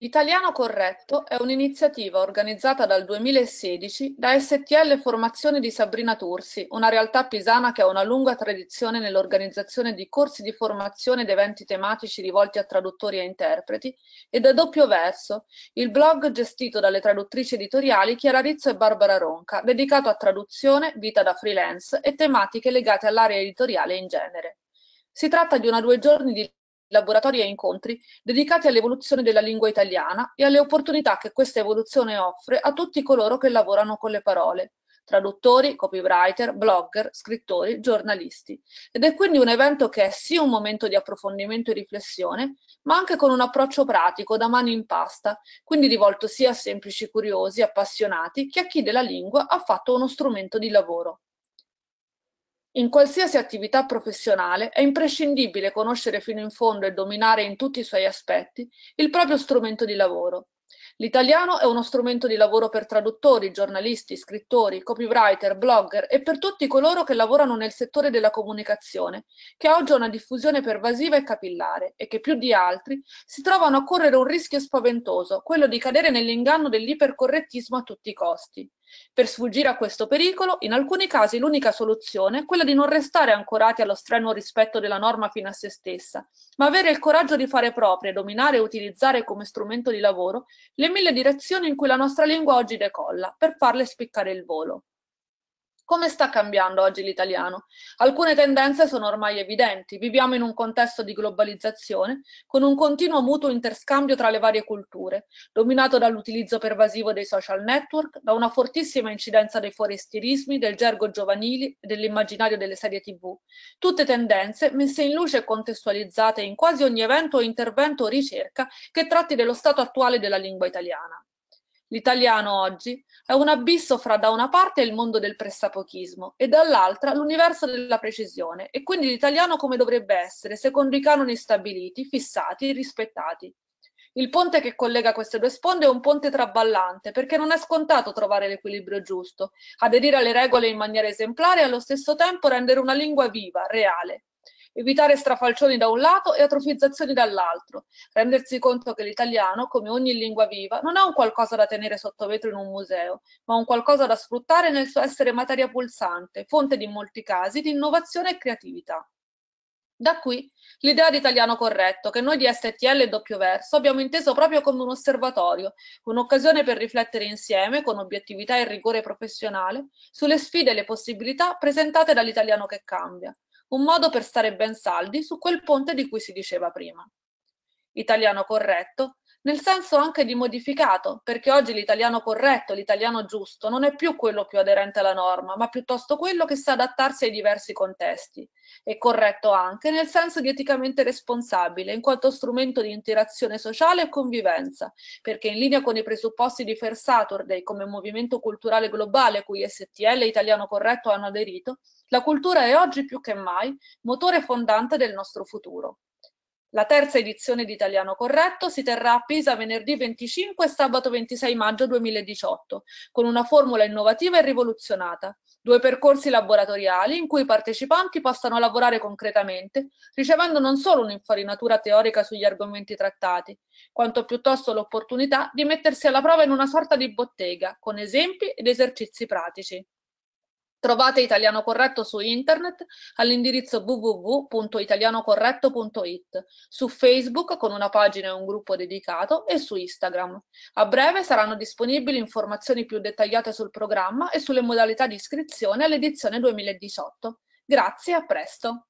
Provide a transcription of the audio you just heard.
L'italiano Corretto è un'iniziativa organizzata dal 2016 da STL Formazione di Sabrina Tursi, una realtà pisana che ha una lunga tradizione nell'organizzazione di corsi di formazione ed eventi tematici rivolti a traduttori e interpreti, e da Doppio Verso, il blog gestito dalle traduttrici editoriali Chiara Rizzo e Barbara Ronca, dedicato a traduzione, vita da freelance e tematiche legate all'area editoriale in genere. Si tratta di una due giorni di laboratori e incontri dedicati all'evoluzione della lingua italiana e alle opportunità che questa evoluzione offre a tutti coloro che lavorano con le parole, traduttori, copywriter, blogger, scrittori, giornalisti. Ed è quindi un evento che è sì un momento di approfondimento e riflessione, ma anche con un approccio pratico, da mani in pasta, quindi rivolto sia a semplici curiosi, appassionati, che a chi della lingua ha fatto uno strumento di lavoro. In qualsiasi attività professionale è imprescindibile conoscere fino in fondo e dominare in tutti i suoi aspetti il proprio strumento di lavoro. L'italiano è uno strumento di lavoro per traduttori, giornalisti, scrittori, copywriter, blogger e per tutti coloro che lavorano nel settore della comunicazione, che oggi ha una diffusione pervasiva e capillare e che più di altri si trovano a correre un rischio spaventoso, quello di cadere nell'inganno dell'ipercorrettismo a tutti i costi. Per sfuggire a questo pericolo, in alcuni casi l'unica soluzione è quella di non restare ancorati allo strenuo rispetto della norma fino a se stessa, ma avere il coraggio di fare proprie, dominare e utilizzare come strumento di lavoro le mille direzioni in cui la nostra lingua oggi decolla, per farle spiccare il volo. Come sta cambiando oggi l'italiano? Alcune tendenze sono ormai evidenti. Viviamo in un contesto di globalizzazione, con un continuo mutuo interscambio tra le varie culture, dominato dall'utilizzo pervasivo dei social network, da una fortissima incidenza dei forestierismi, del gergo giovanili e dell'immaginario delle serie TV. Tutte tendenze messe in luce e contestualizzate in quasi ogni evento, intervento o ricerca che tratti dello stato attuale della lingua italiana. L'italiano oggi è un abisso fra da una parte il mondo del pressapochismo e dall'altra l'universo della precisione e quindi l'italiano come dovrebbe essere secondo i canoni stabiliti, fissati, rispettati. Il ponte che collega queste due sponde è un ponte traballante perché non è scontato trovare l'equilibrio giusto, aderire alle regole in maniera esemplare e allo stesso tempo rendere una lingua viva, reale evitare strafalcioni da un lato e atrofizzazioni dall'altro, rendersi conto che l'italiano, come ogni lingua viva, non è un qualcosa da tenere sotto vetro in un museo, ma un qualcosa da sfruttare nel suo essere materia pulsante, fonte di, in molti casi di innovazione e creatività. Da qui l'idea di italiano corretto che noi di STL e doppio verso abbiamo inteso proprio come un osservatorio, un'occasione per riflettere insieme, con obiettività e rigore professionale, sulle sfide e le possibilità presentate dall'italiano che cambia, un modo per stare ben saldi su quel ponte di cui si diceva prima. Italiano corretto nel senso anche di modificato, perché oggi l'italiano corretto, l'italiano giusto, non è più quello più aderente alla norma, ma piuttosto quello che sa adattarsi ai diversi contesti. E corretto anche nel senso di eticamente responsabile, in quanto strumento di interazione sociale e convivenza, perché in linea con i presupposti di Fair Saturday come movimento culturale globale cui STL e Italiano Corretto hanno aderito, la cultura è oggi più che mai motore fondante del nostro futuro. La terza edizione di Italiano Corretto si terrà a Pisa venerdì 25 e sabato 26 maggio 2018, con una formula innovativa e rivoluzionata. Due percorsi laboratoriali in cui i partecipanti possano lavorare concretamente, ricevendo non solo un'infarinatura teorica sugli argomenti trattati, quanto piuttosto l'opportunità di mettersi alla prova in una sorta di bottega, con esempi ed esercizi pratici. Trovate Italiano Corretto su internet all'indirizzo www.italianocorretto.it, su Facebook con una pagina e un gruppo dedicato e su Instagram. A breve saranno disponibili informazioni più dettagliate sul programma e sulle modalità di iscrizione all'edizione 2018. Grazie e a presto!